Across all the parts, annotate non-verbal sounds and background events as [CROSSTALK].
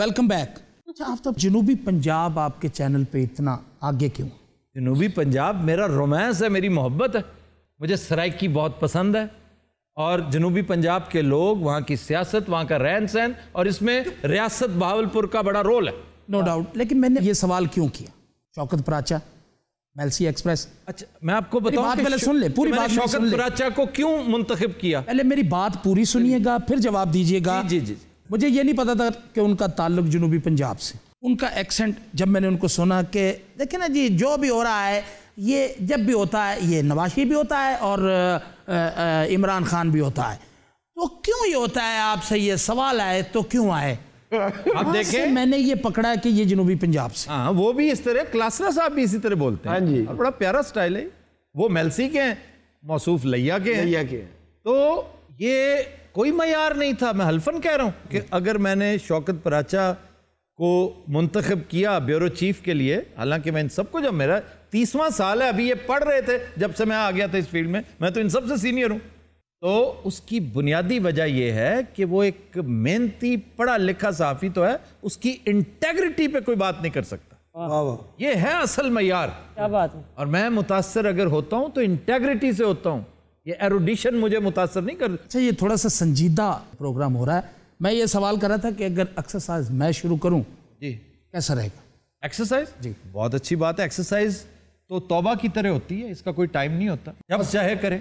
Welcome back अच्छा आप तो जनूबी पंजाब आपके चैनल पे इतना आगे क्यों जनूबी पंजाब मेरा रोमांस है मेरी मोहब्बत है मुझे सराइकी बहुत पसंद है और जनूबी पंजाब के लोग वहाँ की सियासत वहाँ का रहन सहन और इसमें रियासत बहावलपुर का बड़ा रोल है नो no डाउट लेकिन मैंने ये सवाल क्यों किया शौकत प्राचा मेलसी एक्सप्रेस अच्छा मैं आपको बताऊं पहले सुन ले पूरी बात शौकत प्राचा को क्यों मुंतखब किया पहले मेरी बात पूरी सुनिएगा फिर जवाब दीजिएगा जी जी जी मुझे ये नहीं पता था कि उनका ताल्लुक जनूबी पंजाब से उनका एक्सेंट जब मैंने उनको सुना कि देखे ना जी जो भी हो रहा है ये जब भी होता है ये नवाशी भी होता है और इमरान खान भी होता है तो क्यों ये होता है आपसे ये सवाल आए तो क्यों आए [LAUGHS] आप देखें मैंने ये पकड़ा कि ये जनूबी पंजाब से हाँ वो भी इस तरह क्लासरा साहब भी इसी तरह बोलते हैं हाँ जी बड़ा प्यारा स्टाइल है वो मेलसी के हैं मौसूफ लैया के हैं लैया के हैं तो ये कोई मैार नहीं था मैं हल्फन कह रहा हूँ कि अगर मैंने शौकत पराचा को मुंतखब किया ब्यूरो चीफ के लिए हालांकि मैं इन सबको जब मेरा तीसवां साल है अभी ये पढ़ रहे थे जब से मैं आ गया था इस फील्ड में मैं तो इन सबसे सीनियर हूँ तो उसकी बुनियादी वजह यह है कि वो एक मेहनती पढ़ा लिखा साफी तो है उसकी इंटेग्रिटी पे कोई बात नहीं कर सकता ये है असल मैार क्या बात है और मैं मुतासर अगर होता हूँ तो इंटेग्रिटी से होता हूँ ये एरोडिशन मुझे मुतासर नहीं कर अच्छा ये थोड़ा सा संजीदा प्रोग्राम हो रहा है मैं ये सवाल कर रहा था कि अगर एक्सरसाइज मैं शुरू करूँ जी कैसा रहेगा एक्सरसाइज जी बहुत अच्छी बात है एक्सरसाइज तो तौबा की तरह होती है इसका कोई टाइम नहीं होता जब चाहे करें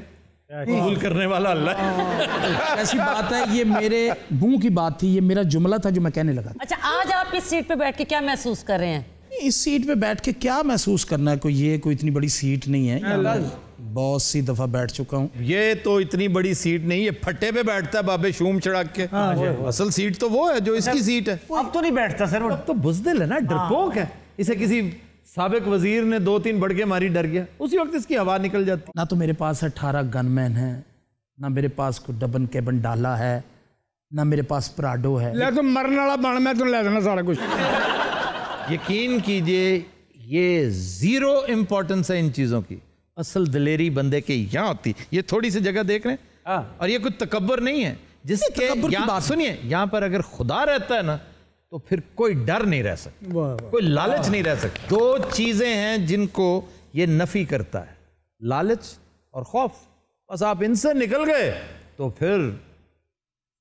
कबूल करने वाला अल्लाह ऐसी बात है ये मेरे मुंह की बात थी ये मेरा जुमला था जो मैं कहने लगा अच्छा आज आप इस सीट पे बैठ के क्या महसूस कर रहे हैं इस सीट पे बैठ के क्या महसूस करना है कोई ये कोई इतनी बड़ी सीट नहीं है बहुत सी दफ़ा बैठ चुका हूँ ये तो इतनी बड़ी सीट नहीं है फट्टे पे बैठता है बाबे शूम चढ़ा के हाँ, हाँ, असल सीट तो वो है जो इसकी सीट है अब तो नहीं बैठता सर तो बुजदिल है ना हाँ। डरपोक है इसे किसी सबक वजीर ने दो तीन बड़के मारी डर गया उसी वक्त इसकी हवा निकल जाती ना तो मेरे पास अट्ठारह गनमैन है ना मेरे पास कोई डबन केबन डाला है ना मेरे पास प्राडो है ले तो मरने वाला बन मैं तुम तो ले देना सारा कुछ यकीन कीजिए ये ज़ीरो इंपॉर्टेंस है इन चीज़ों की असल दलेरी बंदे के यहाँ होती ये थोड़ी सी जगह देख रहे हैं हाँ। और ये कुछ तकबर नहीं है जिसके यहाँ सुनिए यहाँ पर अगर खुदा रहता है ना तो फिर कोई डर नहीं रह सकता कोई लालच नहीं रह सकता दो चीज़ें हैं जिनको ये नफ़ी करता है लालच और खौफ बस आप इनसे निकल गए तो फिर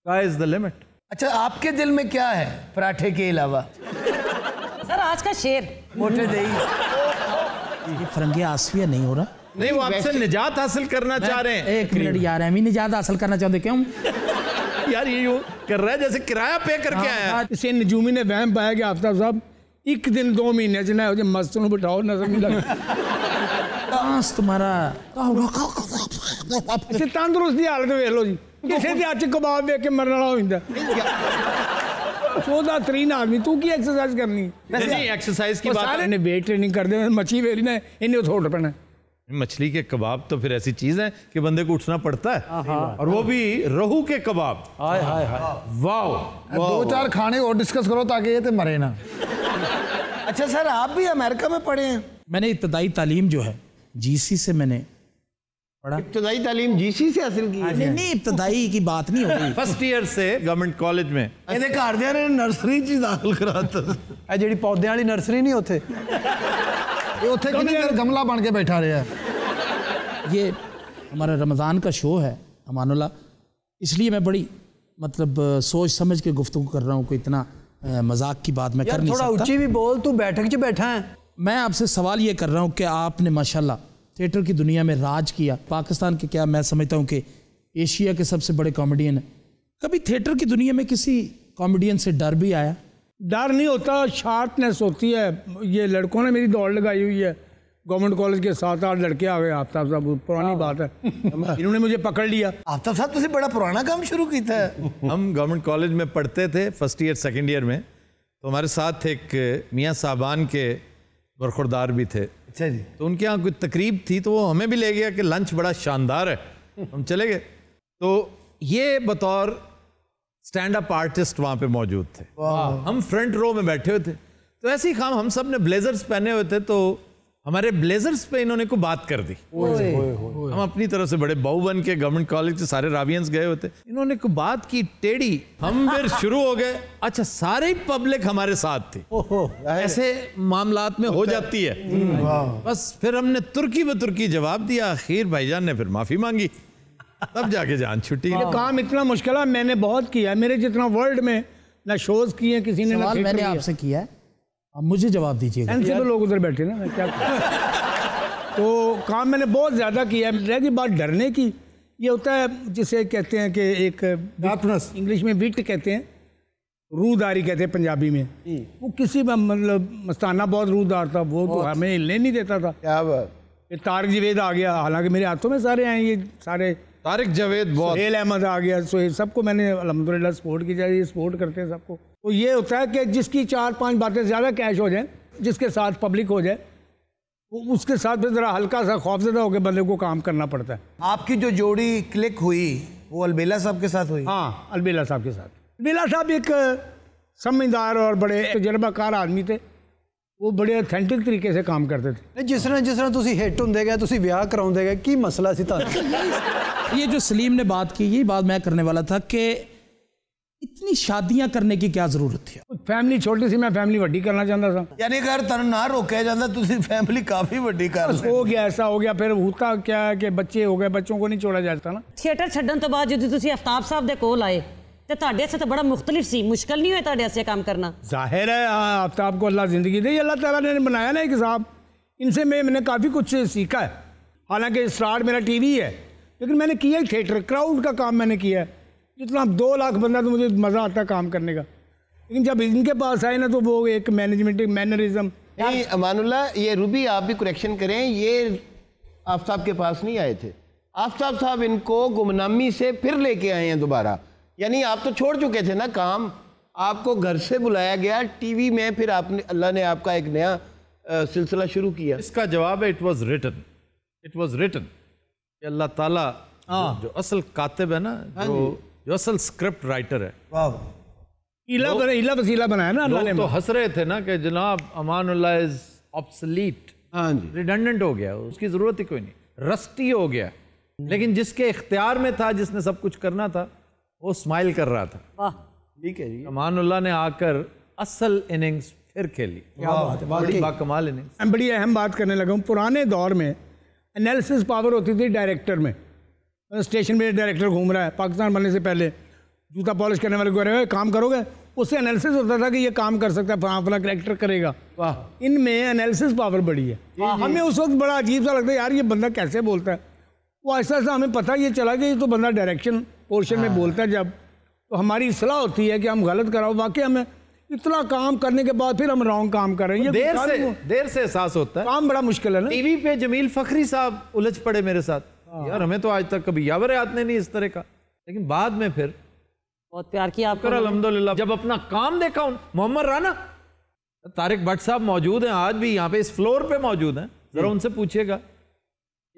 का इज़ द लिमिट अच्छा आपके दिल में क्या है पराठे के अलावा सर आज का शेर मोटे दही ये आसफिया आसविया नहीं हो रहा नहीं वो आपसे निजात हासिल करना चाह रहे हैं एक मिनट यार हम निजात हासिल करना चाहते क्यों यार ये यूँ कर रहा है जैसे किराया पे करके हाँ, आया हाँ, इसे नजूमी ने वहम पाया कि आफ्ताब साहब एक दिन दो महीने च ना मस्त नु बिठाओ नजर नहीं लगे तुम्हारा ਇੱਥੇ ਤੰਦਰੁਸਤ ਦੀ ਹਾਲਤ ਵੇਖ ਲਓ ਜੀ ਕਿਸੇ ਦੇ ਅੱਜ ਕਬਾਬ ਵੇਖ ਕੇ ਮਰਨ ਵਾਲਾ ਹੋ ਜਾਂਦਾ 14 ਤਰੀਨ ਆਦਮੀ ਤੂੰ ਕੀ ਐਕਸਰਸਾਈਜ਼ ਕਰਨੀ ਨਹੀਂ ਐਕਸਰਸਾਈਜ਼ ਕੀ ਬਾਤ ਹੈ ਨੇ weight training ਕਰਦੇ ਮੱਛੀ ਵੇਲੀ ਨੇ ਇਹਨੇ मछली के कबाब तो फिर ऐसी चीज है कि बंदे को उठना पड़ता है हाँ, हाँ। और वो भी रहू के कबाब हाय हाय हाय वाओ दो चार खाने और डिस्कस करो ताकि ये तो मरे ना अच्छा सर आप भी अमेरिका में पढ़े हैं मैंने इब्तदाई तालीम जो है जीसी से मैंने पढ़ा इब्तदाई तालीम जीसी से हासिल की हाँ नहीं नहीं इब्तदाई की बात नहीं हो रही फर्स्ट ईयर से गवर्नमेंट कॉलेज में इन्हें ਘਰਦਿਆਂ ਨੇ ਨਰਸਰੀ ਚ ਦਾਖਲ ਕਰਾਤਾ ਆ ਜਿਹੜੀ ਪੌਦਿਆਂ ਵਾਲੀ ਨਰਸਰੀ ਨਹੀਂ ਉੱਥੇ ये उठे गमला बन के बैठा रहे ये हमारा रमज़ान का शो है अमानुल्ला इसलिए मैं बड़ी मतलब सोच समझ के गुफ्तु कर रहा हूँ कोई इतना मजाक की बात मैं कर नहीं थोड़ा ऊंची भी बोल तू बैठक च बैठा है मैं आपसे सवाल ये कर रहा हूँ कि आपने माशाल्लाह थिएटर की दुनिया में राज किया पाकिस्तान के क्या मैं समझता हूँ कि एशिया के सबसे बड़े कॉमेडियन है कभी थिएटर की दुनिया में किसी कॉमेडियन से डर भी आया डर नहीं होता शार्पनेस होती है ये लड़कों ने मेरी दौड़ लगाई हुई है गवर्नमेंट कॉलेज के साथ आठ लड़के आ गए आफ्ताब साहब पुरानी हाँ। बात है [LAUGHS] हाँ। इन्होंने मुझे पकड़ लिया आफ्ताब साहब तुझे बड़ा पुराना काम शुरू किया था [LAUGHS] हम गवर्नमेंट कॉलेज में पढ़ते थे फर्स्ट ईयर सेकेंड ईयर में तो हमारे साथ एक मियाँ साहबान के बरखुरदार भी थे अच्छा जी तो उनके यहाँ कोई तकरीब थी तो वो हमें भी ले गया कि लंच बड़ा शानदार है हम चले गए तो ये बतौर स्टैंड अप आर्टिस्ट वहां पे मौजूद थे हाँ, हम फ्रंट रो में बैठे हुए थे तो ऐसे ही काम हम सब ने ब्लेजर्स पहने हुए थे तो हमारे ब्लेजर्स पे इन्होंने को बात कर दी हम अपनी तरफ से बड़े बहु बन के गवर्नमेंट कॉलेज से सारे रावियंस गए होते इन्होंने को बात की टेढ़ी हम फिर [LAUGHS] शुरू हो गए अच्छा सारे पब्लिक हमारे साथ थे ऐसे मामलात में हो जाती है हम्म, बस फिर हमने तुर्की ब तुर्की जवाब दिया आखिर भाईजान ने फिर माफी मांगी तब जाके जान छुट्टी हाँ। काम इतना मुश्किल है मैंने बहुत किया है मेरे जितना वर्ल्ड में ना शोज किए किसी ने ना मैंने आपसे किया है अब मुझे जवाब दीजिए तो लोग उधर बैठे ना क्या तो काम मैंने बहुत ज़्यादा किया है रह बात डरने की ये होता है जिसे कहते हैं कि एक इंग्लिश में विट कहते हैं रूदारी कहते हैं पंजाबी में हम्म। वो किसी में मतलब मस्ताना बहुत रूदार था वो तो हमें हिलने नहीं देता था क्या बात तारक जवेद आ गया हालांकि मेरे हाथों में सारे आए ये सारे तारिक जावेद बहुत एल अहमद आ गया सोहेब सबको मैंने अलहमदिल्ला सपोर्ट की जाए सपोर्ट करते हैं सबको तो ये होता है कि जिसकी चार पांच बातें ज़्यादा कैश हो जाए जिसके साथ पब्लिक हो जाए उसके साथ भी ज़रा हल्का सा खौफजदा होकर बंदे को काम करना पड़ता है आपकी जो जोड़ी क्लिक हुई वो अलबेला साहब के साथ हुई हाँ अलबेला साहब के साथ अलबेला साहब एक समझदार और बड़े तजर्बाकार आदमी थे वो बड़े ऑथेंटिक तरीके से काम करते थे जिस तरह जिस तरह हिट होंगे गए ਗਏ ਤੁਸੀਂ ਵਿਆਹ ਕਰਾਉਂਦੇ ਗਏ ਕੀ ਮਸਲਾ ये जो सलीम ने बात की ये बात मैं करने वाला था कि इतनी शादियां करने की क्या जरूरत थी फैमिली छोटी सी मैं फैमिली वड्डी करना चाहता था यानी अगर तन ना रोकया जाता तुम फैमिली काफी वड्डी कर हो गया ऐसा हो गया फिर होता क्या है कि बच्चे हो गए बच्चों को नहीं छोड़ा जाता ना थिएटर छड़न तो बाद जो आफ्ताब साहब के कोल आए तो तो बड़ा मुख्तलिफ मुश्किल नहीं हुआ ऐसे है हाँ, जिंदगी दे बनाया ना एक साहब इनसे मैं मैंने काफ़ी कुछ सीखा है हालांकि मेरा टी है लेकिन मैंने किया ही थिएटर क्राउड का काम मैंने किया है जितना दो लाख बंदा तो मुझे मज़ा आता काम करने का लेकिन जब इनके पास आए ना तो वो एक मैनेजमेंट एक मैनरिज्म नहीं अमानुल्ला ये रूबी आप भी करेक्शन करें ये आफ्ताब के पास नहीं आए थे आफ्ताब साहब इनको गुमनामी से फिर लेके आए हैं दोबारा यानी आप तो छोड़ चुके थे ना काम आपको घर से बुलाया गया टीवी में फिर आपने अल्लाह ने आपका एक नया सिलसिला शुरू किया इसका जवाब है it was written it was written Allah ताला जो, हाँ। जो असल कातिब है ना हाँ जो जो असल स्क्रिप्ट राइटर है इला बने इला वसीला बनाया ना अल्लाह ने तो हंस रहे थे ना कि जनाब अमान इज ऑब्सलीट रिडंडेंट हो गया उसकी ज़रूरत ही कोई नहीं रस्टी हो गया लेकिन जिसके इख्तियार में था जिसने सब कुछ करना था वो स्माइल कर रहा था ठीक है जी अमान ने आकर असल इनिंग्स फिर खेली क्या बात है बड़ी बाकमाल इनिंग्स बड़ी अहम बात करने लगा पुराने दौर में एनालिसिस पावर होती थी डायरेक्टर में स्टेशन में डायरेक्टर घूम रहा है पाकिस्तान बनने से पहले जूता पॉलिश करने वाले को रहे काम करोगे उससे एनालिसिस होता था कि ये काम कर सकता है फला फला करेक्टर करेगा वाह इनमें एनालिसिस पावर बड़ी है हमें उस वक्त बड़ा अजीब सा लगता है यार ये बंदा कैसे बोलता है वो ऐसा ऐसा हमें पता ये चला कि ये तो बंदा डायरेक्शन पोर्शन में हाँ। बोलता है जब तो हमारी सलाह होती है कि हम गलत कराओ वाकई हमें इतना काम करने के बाद फिर हम रॉन्ग काम कर रहे हैं देर से देर से एहसास होता है काम बड़ा मुश्किल है ना टीवी पे जमील फखरी साहब उलझ पड़े मेरे साथ हाँ। यार हमें तो आज तक कभी यावर याद नहीं इस तरह का लेकिन बाद में फिर बहुत प्यार किया आपको अलहमदुल्ला जब अपना काम देखा उन मोहम्मद राना तारिक भट्ट साहब मौजूद हैं आज भी यहाँ पे इस फ्लोर पे मौजूद हैं ज़रा उनसे पूछेगा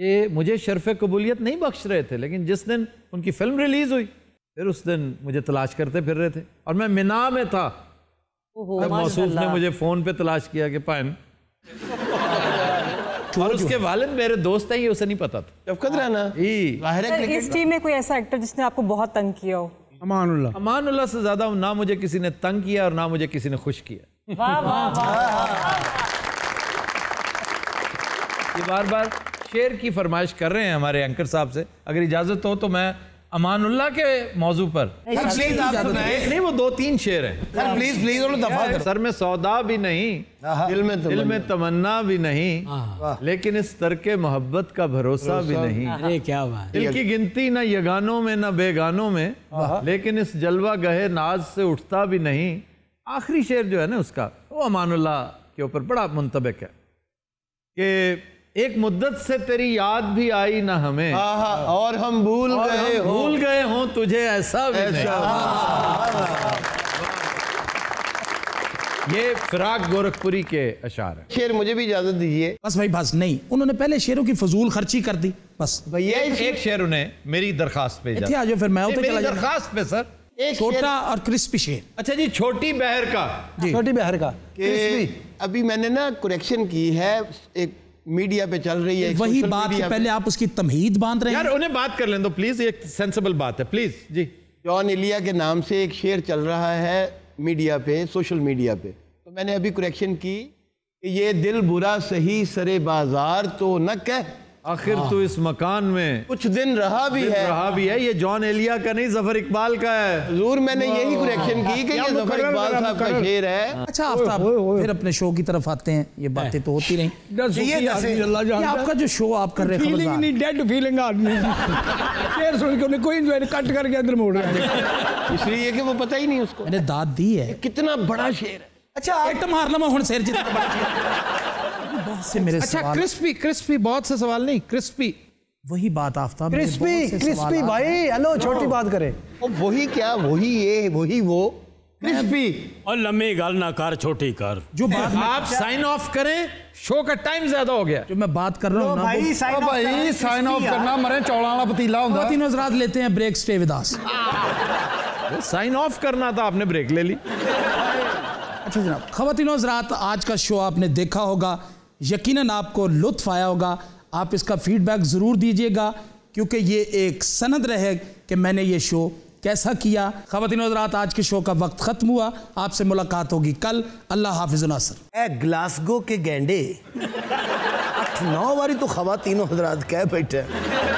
ये मुझे शर्फ कबूलियत नहीं बख्श रहे थे लेकिन जिस दिन उनकी फिल्म रिलीज़ हुई फिर उस दिन मुझे तलाश करते फिर रहे थे और मैं मिना में था मौसूफ ने मुझे फ़ोन पे तलाश किया कि पान और उसके वालिद मेरे दोस्त हैं ये उसे नहीं पता था शफकत राना हाँ, इस टीम में कोई ऐसा एक्टर जिसने आपको बहुत तंग किया हो अमानुल्लाह अमानुल्लाह से ज़्यादा ना मुझे किसी ने तंग किया और ना मुझे किसी ने खुश किया वाह वाह ये बार बार शेर की फरमाइश कर रहे हैं हमारे एंकर साहब से अगर इजाज़त हो तो मैं अमानुल्ला के मौजू पर सर प्लीज आप सुनाए नहीं वो दो तीन शेर हैं सर प्लीज प्लीज और दफा कर सर में सौदा भी नहीं हाँ, हाँ। दिल में दिल में तमन्ना भी नहीं हाँ, लेकिन इस तर के मोहब्बत का भरोसा भी नहीं अरे क्या बात दिल की गिनती ना यगानों में ना बेगानों में लेकिन इस जलवा गहे नाज से उठता भी नहीं आखिरी शेर जो है ना उसका वो अमानुल्ला के ऊपर बड़ा मुंतबिक है कि एक मुद्दत से तेरी याद भी आई ना हमें और हम भूल और गए हम भूल गए हों तुझे ऐसा भी ऐसा, नहीं। ये फिराक गोरखपुरी के अशार है शेर मुझे भी इजाजत दीजिए बस भाई बस नहीं उन्होंने पहले शेरों की फजूल खर्ची कर दी बस भैया एक शेर उन्हें मेरी दरखास्त पे आ जाओ फिर मैं दरखास्त पे सर एक छोटा और क्रिस्पी शेर अच्छा जी छोटी बहर का जी छोटी बहर का अभी मैंने ना कुरेक्शन की है एक मीडिया पे चल रही है वही बात है पहले आप उसकी तमहीद बांध रहे हैं यार उन्हें बात कर लें तो प्लीज ये सेंसिबल बात है प्लीज जी जॉन इलिया के नाम से एक शेयर चल रहा है मीडिया पे सोशल मीडिया पे तो मैंने अभी करेक्शन की कि ये दिल बुरा सही सरे बाजार तो न कह आखिर तो इस मकान में कुछ दिन रहा भी दिन है रहा भी है ये जॉन एलिया का नहीं जफर इकबाल का है जरूर मैंने यही कुरेक्शन की कि ये जफर इकबाल साहब का शेर है हाँ। अच्छा आफ्ताब फिर अपने शो की तरफ आते हैं ये बातें हाँ। तो होती रही ये आपका जो शो आप कर रहे हैं डेड फीलिंग आदमी शेर सुन के उन्हें कोई कट करके अंदर मोड़ रहे इसलिए कि वो पता ही नहीं उसको मैंने दाद दी है कितना बड़ा शेर है अच्छा आइटम तो हारना मैं हूं शेर जितना बड़ा आपसे मेरे अच्छा सवाल क्रिस्पी क्रिस्पी बहुत से सवाल नहीं क्रिस्पी वही बात आफ्ता क्रिस्पी क्रिस्पी भाई हेलो छोटी बात करें वही क्या वही ये वही वो क्रिस्पी और लंबी गाल ना कर छोटी कर जो बात आप साइन ऑफ करें शो का टाइम ज्यादा हो गया जो मैं बात कर रहा हूँ ना भाई साइन ऑफ भाई साइन ऑफ करना मरे चौड़ाना पतीला होगा तीन हजरात लेते हैं break stay with us sign off करना था आपने ब्रेक ले ली अच्छा जनाब खवतिनों हजरात आज का शो आपने देखा होगा यकीनन आपको लुत्फ आया होगा आप इसका फीडबैक ज़रूर दीजिएगा क्योंकि ये एक सनद रहे कि मैंने ये शो कैसा किया खातिन हजरात आज के शो का वक्त ख़त्म हुआ आपसे मुलाकात होगी कल अल्लाह हाफिज ए ग्लासगो के गेंडे अठ [LAUGHS] नौ बारी तो खातिन हजरात कह बैठे